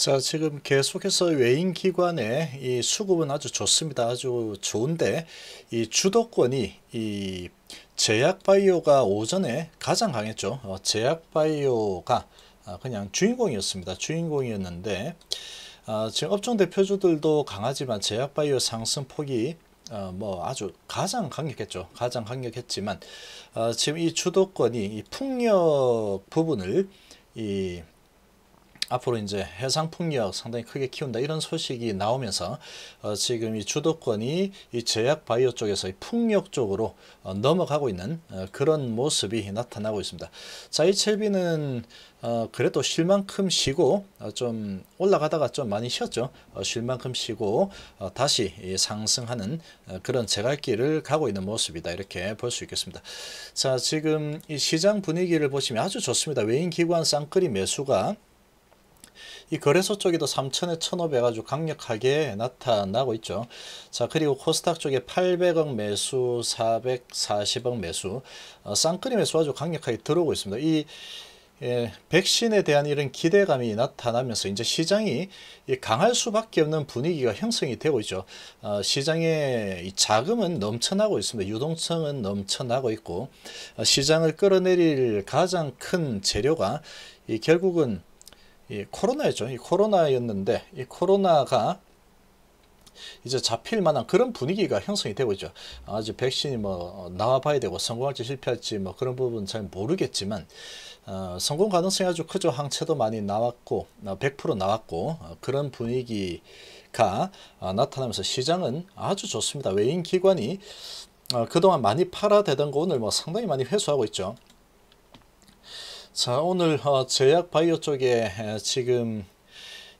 자 지금 계속해서 외인기관의 이 수급은 아주 좋습니다. 아주 좋은데 이 주도권이 이 제약바이오가 오전에 가장 강했죠. 어, 제약바이오가 아, 그냥 주인공이었습니다. 주인공이었는데 아, 지금 업종 대표주들도 강하지만 제약바이오 상승폭이 어, 뭐 아주 가장 강력했죠. 가장 강력했지만 어, 지금 이 주도권이 이 풍력 부분을 이 앞으로 이제 해상 풍력 상당히 크게 키운다 이런 소식이 나오면서 어, 지금 이 주도권이 이 제약 바이오 쪽에서 이 풍력 쪽으로 어, 넘어가고 있는 어, 그런 모습이 나타나고 있습니다. 자, 이 채비는 어, 그래도 쉴 만큼 쉬고 어, 좀 올라가다가 좀 많이 쉬었죠. 어, 쉴 만큼 쉬고 어, 다시 이 상승하는 어, 그런 제갈길을 가고 있는 모습이다. 이렇게 볼 수 있겠습니다. 자, 지금 이 시장 분위기를 보시면 아주 좋습니다. 외인 기관 쌍끌이 매수가 이 거래소 쪽에도 3천에 1,500 아주 강력하게 나타나고 있죠. 자 그리고 코스닥 쪽에 800억 매수, 440억 매수, 어, 쌍끌이 매수 아주 강력하게 들어오고 있습니다. 이 예, 백신에 대한 이런 기대감이 나타나면서 이제 시장이 강할 수밖에 없는 분위기가 형성이 되고 있죠. 어, 시장의 자금은 넘쳐나고 있습니다. 유동성은 넘쳐나고 있고 어, 시장을 끌어내릴 가장 큰 재료가 결국은 이 코로나였죠. 이 코로나였는데 이 코로나가 이제 잡힐 만한 그런 분위기가 형성이 되고 있죠. 아직 백신이 뭐 나와봐야 되고 성공할지 실패할지 뭐 그런 부분 잘 모르겠지만 어, 성공 가능성이 아주 크죠. 항체도 많이 나왔고 100% 어, 나왔고 어, 그런 분위기가 어, 나타나면서 시장은 아주 좋습니다. 외인 기관이 어, 그동안 많이 팔아대던 거 오늘 뭐 상당히 많이 회수하고 있죠. 자 오늘 어, 제약 바이오 쪽에 지금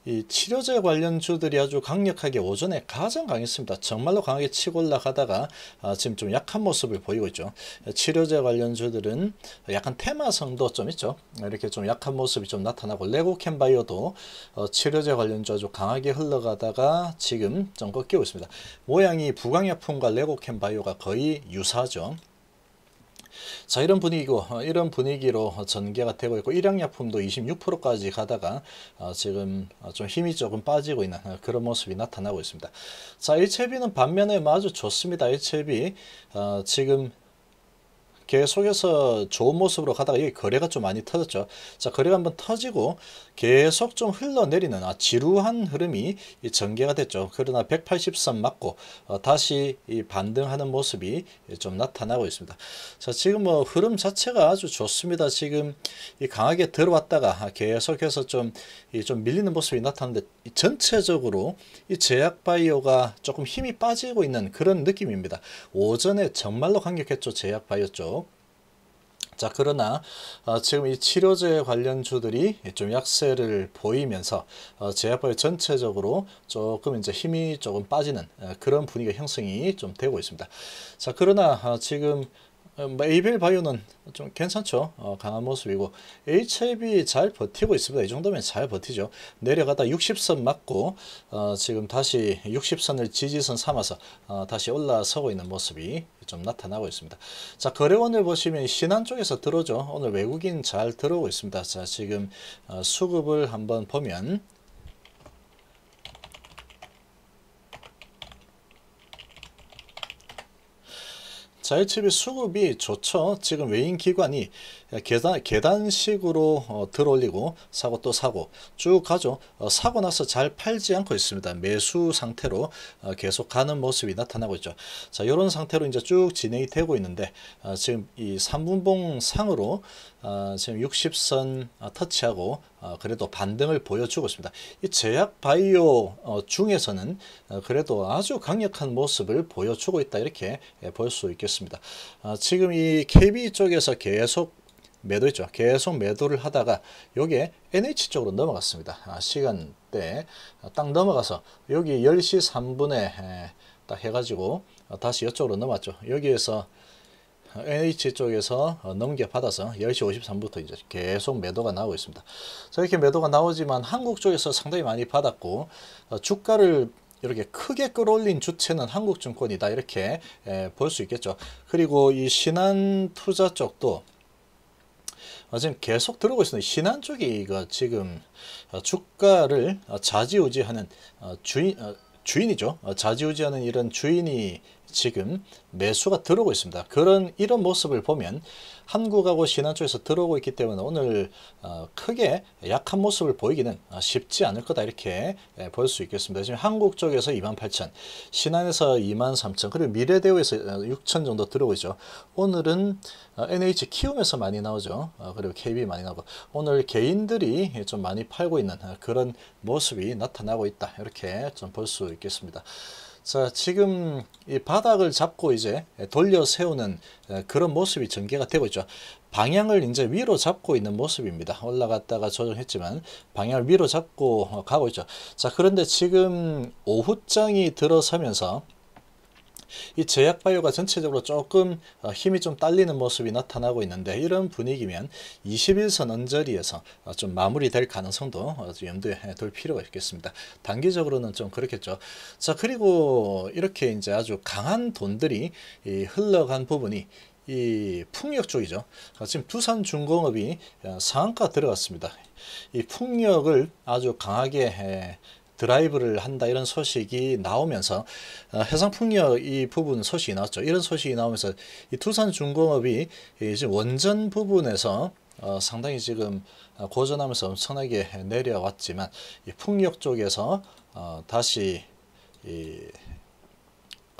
이 치료제 관련주들이 아주 강력하게 오전에 가장 강했습니다. 정말로 강하게 치고 올라가다가 아, 지금 좀 약한 모습을 보이고 있죠. 치료제 관련주들은 약간 테마성도 좀 있죠. 이렇게 좀 약한 모습이 좀 나타나고 레고캔바이오도 어, 치료제 관련주 아주 강하게 흘러가다가 지금 좀 꺾이고 있습니다. 모양이 부강약품과 레고캔바이오가 거의 유사하죠. 자 이런 분위기고 어, 이런 분위기로 전개가 되고 있고 일양약품도 26%까지 가다가 어, 지금 좀 힘이 조금 빠지고 있는 어, 그런 모습이 나타나고 있습니다. 자 HLB는 반면에 아주 좋습니다. HLB 지금 계속해서 좋은 모습으로 가다가 여기 거래가 좀 많이 터졌죠. 자, 거래가 한번 터지고 계속 좀 흘러내리는 아, 지루한 흐름이 전개가 됐죠. 그러나 180선 맞고 어, 다시 반등하는 모습이 좀 나타나고 있습니다. 자, 지금 뭐 흐름 자체가 아주 좋습니다. 지금 강하게 들어왔다가 아, 계속해서 좀, 좀 밀리는 모습이 나타나는데 전체적으로 이 제약 바이오가 조금 힘이 빠지고 있는 그런 느낌입니다. 오전에 정말로 강력했죠. 제약 바이오 쪽. 자 그러나 어, 지금 이 치료제 관련주들이 좀 약세를 보이면서 어, 제약바이오 전체적으로 조금 이제 힘이 조금 빠지는 어, 그런 분위기가 형성이 좀 되고 있습니다. 자 그러나 어, 지금 에이벨 어, 뭐 바이오는 좀 괜찮죠. 어, 강한 모습이고 h i v 잘 버티고 있습니다. 이 정도면 잘 버티죠. 내려가다 60선 맞고 어, 지금 다시 60선을 지지선 삼아서 어, 다시 올라서고 있는 모습이 좀 나타나고 있습니다. 자 거래원을 보시면 신안 쪽에서 들어오죠. 오늘 외국인 잘 들어오고 있습니다. 자 지금 어, 수급을 한번 보면 자유칩이 수급이 좋죠. 지금 외인 기관이 계단, 계단식으로 어, 들어올리고 사고 또 사고 쭉 가죠. 어, 사고 나서 잘 팔지 않고 있습니다. 매수 상태로 어, 계속 가는 모습이 나타나고 있죠. 자, 이런 상태로 이제 쭉 진행이 되고 있는데 어, 지금 이 3분봉 상으로 어, 지금 60선 터치하고 어, 그래도 반등을 보여주고 있습니다. 이 제약 바이오 어, 중에서는 어, 그래도 아주 강력한 모습을 보여주고 있다 이렇게 예, 볼수 있겠습니다. 지금 이 KB 쪽에서 계속 매도 있죠. 계속 매도를 하다가 요게 NH 쪽으로 넘어갔습니다. 아, 시간대 딱 넘어가서 여기 10시 3분에 딱 해가지고 다시 이쪽으로 넘어왔죠. 여기에서 NH 쪽에서 어, 넘겨받아서 10시 53부터 이제 계속 매도가 나오고 있습니다. 이렇게 매도가 나오지만 한국 쪽에서 상당히 많이 받았고 어, 주가를 이렇게 크게 끌어올린 주체는 한국증권이다 이렇게 볼 수 있겠죠. 그리고 이 신한투자 쪽도 어, 지금 계속 들어오고 있습니다. 신한 쪽이 지금 주가를 자지우지하는 주인 주인이죠. 자지우지하는 이런 주인이 지금 매수가 들어오고 있습니다. 그런 이런 모습을 보면 한국하고 신한 쪽에서 들어오고 있기 때문에 오늘 어, 크게 약한 모습을 보이기는 어, 쉽지 않을 거다 이렇게 예, 볼수 있겠습니다. 지금 한국 쪽에서 28,000, 신한에서 23,000, 그리고 미래대우에서 6,000 어, 정도 들어오고 있죠. 오늘은 NH 키움에서 많이 나오죠. 그리고 KB 많이 나오고 오늘 개인들이 좀 많이 팔고 있는 그런 모습이 나타나고 있다 이렇게 좀 볼 수 있겠습니다. 자 지금 이 바닥을 잡고 이제 돌려 세우는 그런 모습이 전개가 되고 있죠. 방향을 이제 위로 잡고 있는 모습입니다. 올라갔다가 조정했지만 방향을 위로 잡고 어, 가고 있죠. 자 그런데 지금 오후장이 들어서면서 이 제약 바이오가 전체적으로 조금 어, 힘이 좀 딸리는 모습이 나타나고 있는데 이런 분위기면 21선 언저리에서 어, 좀 마무리될 가능성도 어, 염두에 둘 필요가 있겠습니다. 단기적으로는 좀 그렇겠죠. 자 그리고 이렇게 이제 아주 강한 돈들이 이 흘러간 부분이 이 풍력 쪽이죠. 지금 두산 중공업이 상한가 들어갔습니다. 이 풍력을 아주 강하게 드라이브를 한다 이런 소식이 나오면서 어, 해상풍력 이 부분 소식이 나왔죠. 이런 소식이 나오면서 이 두산중공업이 지금 원전 부분에서 어, 상당히 지금 어, 고전하면서 엄청나게 내려왔지만 이 풍력 쪽에서 어, 다시 이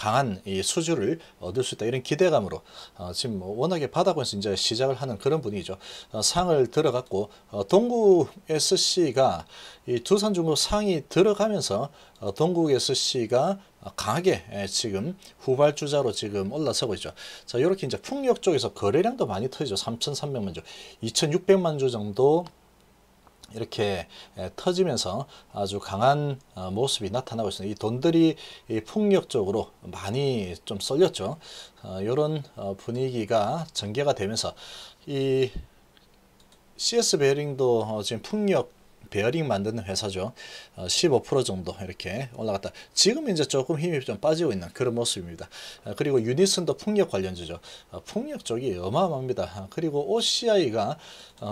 강한 이 수주를 얻을 수 있다 이런 기대감으로 어, 지금 뭐 워낙에 바다권에서 이제 시작을 하는 그런 분위기죠. 어, 상을 들어갔고 어, 동구 SC가 이 두산 중구 상이 들어가면서 어, 동국 SC가 강하게 예, 지금 후발주자로 지금 올라서고 있죠. 자 이렇게 이제 풍력 쪽에서 거래량도 많이 터지죠. 3,300만 주, 2,600만 주 정도 이렇게 예, 터지면서 아주 강한 어, 모습이 나타나고 있습니다. 이 돈들이 폭력적으로 많이 좀 쏠렸죠. 이런 어, 어, 분위기가 전개가 되면서 이 CS 베링도 지금 풍력 베어링 만드는 회사죠. 15% 어, 정도 이렇게 올라갔다. 지금 이제 조금 힘이 좀 빠지고 있는 그런 모습입니다. 어, 그리고 유니슨도 풍력 관련주죠. 어, 풍력 쪽이 어마어마합니다. 그리고 OCI가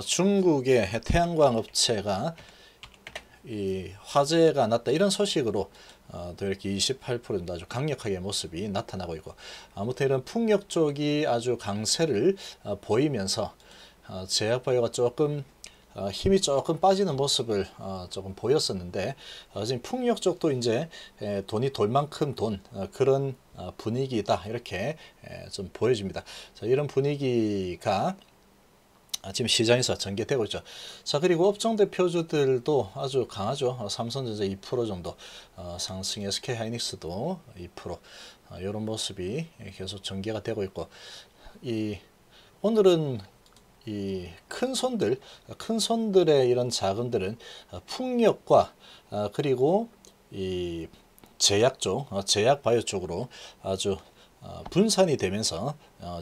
중국의 태양광 업체가 이 화재가 났다 이런 소식으로 어, 이렇게 28%인데 아주 강력하게 모습이 나타나고 있고 아무튼 이런 풍력 쪽이 아주 강세를 어, 보이면서 어, 제약바이오가 조금 어, 힘이 조금 빠지는 모습을 어, 조금 보였었는데 어, 지금 풍력 쪽도 이제 돈이 돌 만큼 돈 그런 분위기다 이렇게 좀 보여집니다. 이런 분위기가 아, 지금 시장에서 전개되고 있죠. 자 그리고 업종 대표주들도 아주 강하죠. 삼성전자 2% 정도 상승, SK하이닉스도 2% 이런 모습이 계속 전개가 되고 있고 이 오늘은 이큰 손들, 큰 손들의 이런 자금들은 어, 풍력과 어, 그리고 이 제약 쪽, 어, 제약 바이오 쪽으로 아주 분산이 되면서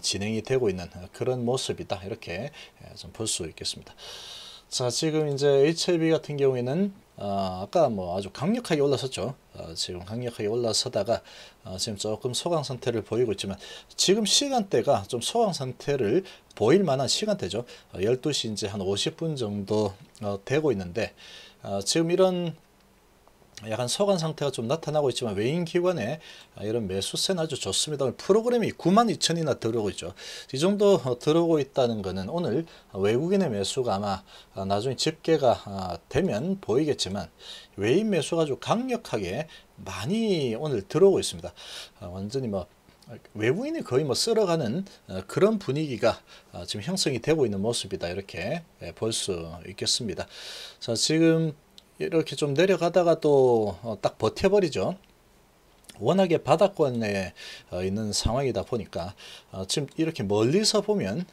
진행이 되고 있는 그런 모습이다. 이렇게 예, 좀볼 수 있겠습니다. 자 지금 이제 HLB 같은 경우에는 어, 아까 뭐 아주 강력하게 올라섰죠. 어, 지금 강력하게 올라서다가 어, 지금 조금 소강 상태를 보이고 있지만 지금 시간대가 좀 소강 상태를 보일 만한 시간대죠. 어, 12시 이제 한 50분 정도 어, 되고 있는데 어, 지금 이런 약간 서간 상태가 좀 나타나고 있지만 외인 기관에 이런 매수세는 아주 좋습니다. 프로그램이 92,000이나 들어오고 있죠. 이 정도 어, 들어오고 있다는 것은 오늘 외국인의 매수가 아마 어, 나중에 집계가 어, 되면 보이겠지만 외인 매수가 아주 강력하게 많이 오늘 들어오고 있습니다. 완전히 뭐 외국인이 거의 뭐 쓸어가는 그런 분위기가 지금 형성이 되고 있는 모습이다 이렇게 예, 볼수 있겠습니다. 자 지금 이렇게 좀 내려가다가 또딱 어, 버텨버리죠. 워낙에 바닥권에 어, 있는 상황이다 보니까 어, 지금 이렇게 멀리서 보면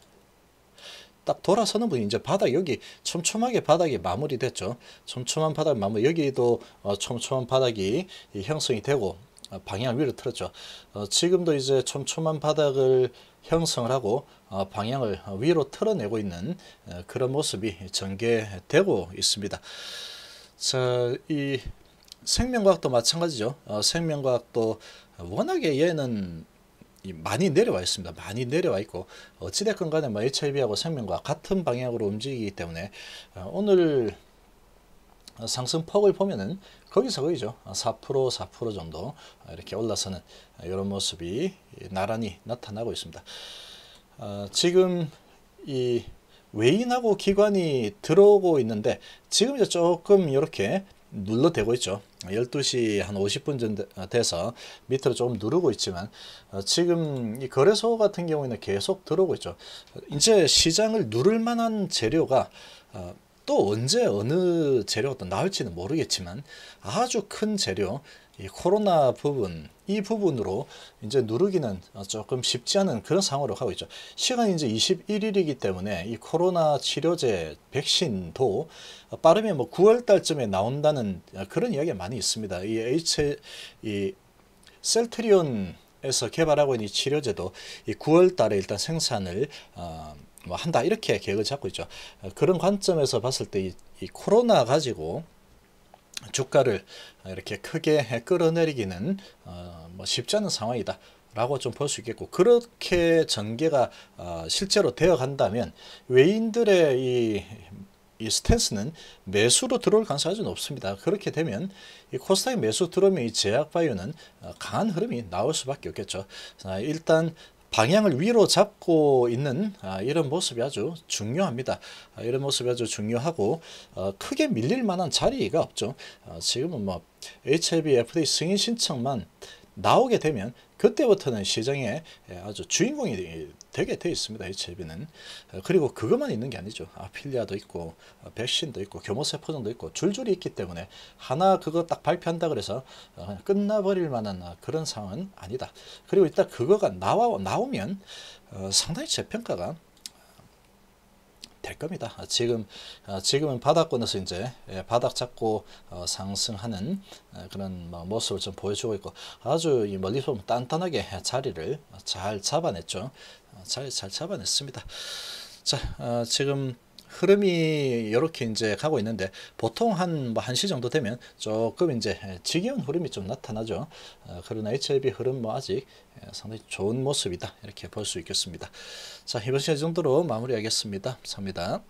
딱 돌아서는 분이 이제 바닥 여기 촘촘하게 바닥이 마무리됐죠. 촘촘한 바닥 마무리 여기도 촘촘한 바닥이 형성이 되고 방향 위로 틀었죠. 지금도 이제 촘촘한 바닥을 형성을 하고 방향을 위로 틀어내고 있는 그런 모습이 전개되고 있습니다. 자, 이 생명과학도 마찬가지죠. 어, 생명과학도 워낙에 얘는 많이 내려와 있습니다. 많이 내려와 있고 어찌됐건 간에 뭐 HIV하고 생명과 같은 방향으로 움직이기 때문에 어, 오늘 상승폭을 보면은 거기서 거기죠. 4% 4% 정도 이렇게 올라서는 이런 모습이 나란히 나타나고 있습니다. 어, 지금 이 외인하고 기관이 들어오고 있는데 지금 이제 조금 이렇게 눌러대고 있죠. 12시 한 50분 전 돼서 밑으로 조금 누르고 있지만 어, 지금 이 거래소 같은 경우에는 계속 들어오고 있죠. 이제 시장을 누를 만한 재료가 어, 또 언제 어느 재료가 나올지는 모르겠지만 아주 큰 재료 이 코로나 부분 이 부분으로 이제 누르기는 조금 쉽지 않은 그런 상황으로 가고 있죠. 시간이 이제 21일이기 때문에 이 코로나 치료제 백신도 빠르면 뭐 9월 달쯤에 나온다는 그런 이야기가 많이 있습니다. 이 H 이 셀트리온에서 개발하고 있는 이 치료제도 이 9월 달에 일단 생산을 어, 뭐 한다 이렇게 계획을 잡고 있죠. 어, 그런 관점에서 봤을 때 이 코로나 가지고 주가를 이렇게 크게 끌어내리기는 어, 뭐 쉽지 않은 상황이다. 라고 좀 볼 수 있겠고 그렇게 전개가 어, 실제로 되어 간다면 외인들의 이, 이 스탠스는 매수로 들어올 가능성이 아주 높습니다. 그렇게 되면 이 코스닥에 매수 들어오면 이 제약 바이오는 어, 강한 흐름이 나올 수밖에 없겠죠. 일단 방향을 위로 잡고 있는 아, 이런 모습이 아주 중요합니다. 아, 이런 모습이 아주 중요하고 어, 크게 밀릴 만한 자리가 없죠. 어, 지금은 뭐 HIV FDA 승인 신청만 나오게 되면 그때부터는 시장의 예, 아주 주인공이 되게 되어 있습니다. HIV는. 어, 그리고 그것만 있는 게 아니죠. 아필리아도 있고 어, 백신도 있고 교모세 포정도 있고 줄줄이 있기 때문에 하나 그거 딱 발표한다 그래서 어, 끝나버릴 만한 그런 상황은 아니다. 그리고 이따 그거가 나와, 나오면 상당히 재평가가 될 겁니다. 아, 지금 아, 지금은 바닥권에서 이제 예, 바닥 잡고 어, 상승하는 어, 그런 뭐 모습을 좀 보여주고 있고 아주 멀리 보면 단단하게 자리를 잘 잡아냈죠. 자리 어, 잘 잡아냈습니다. 자, 지금 흐름이 이렇게 이제 가고 있는데 보통 한뭐 1시 정도 되면 조금 이제 지겨운 흐름이 좀 나타나죠. 어, 그러나 HLB 흐름 뭐 아직 어, 상당히 좋은 모습이다. 이렇게 볼 수 있겠습니다. 자, 이번 시간 정도로 마무리하겠습니다. 감사합니다.